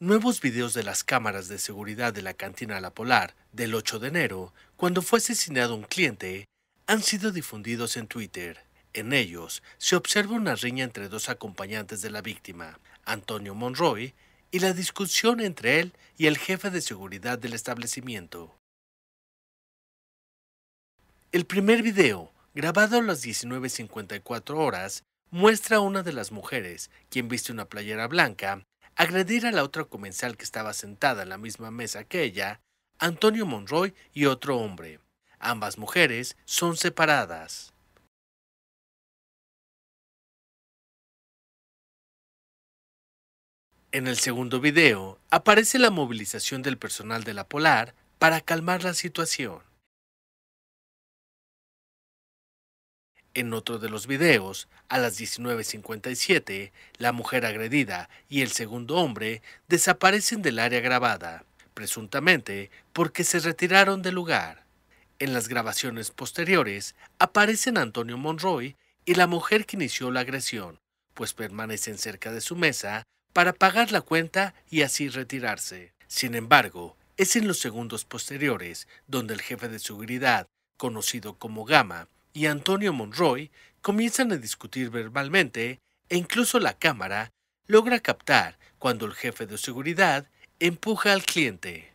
Nuevos videos de las cámaras de seguridad de la cantina La Polar del 8 de enero, cuando fue asesinado un cliente, han sido difundidos en Twitter. En ellos se observa una riña entre dos acompañantes de la víctima, Antonio Monroy, y la discusión entre él y el jefe de seguridad del establecimiento. El primer video, grabado a las 19.54 horas, muestra a una de las mujeres, quien viste una playera blanca, agredir a la otra comensal que estaba sentada en la misma mesa que ella, Antonio Monroy y otro hombre. Ambas mujeres son separadas. En el segundo video aparece la movilización del personal de la Polar para calmar la situación. En otro de los videos, a las 19.57, la mujer agredida y el segundo hombre desaparecen del área grabada, presuntamente porque se retiraron del lugar. En las grabaciones posteriores aparecen Antonio Monroy y la mujer que inició la agresión, pues permanecen cerca de su mesa para pagar la cuenta y así retirarse. Sin embargo, es en los segundos posteriores donde el jefe de seguridad, conocido como Gama, y Antonio Monroy comienzan a discutir verbalmente e incluso la cámara logra captar cuando el jefe de seguridad empuja al cliente.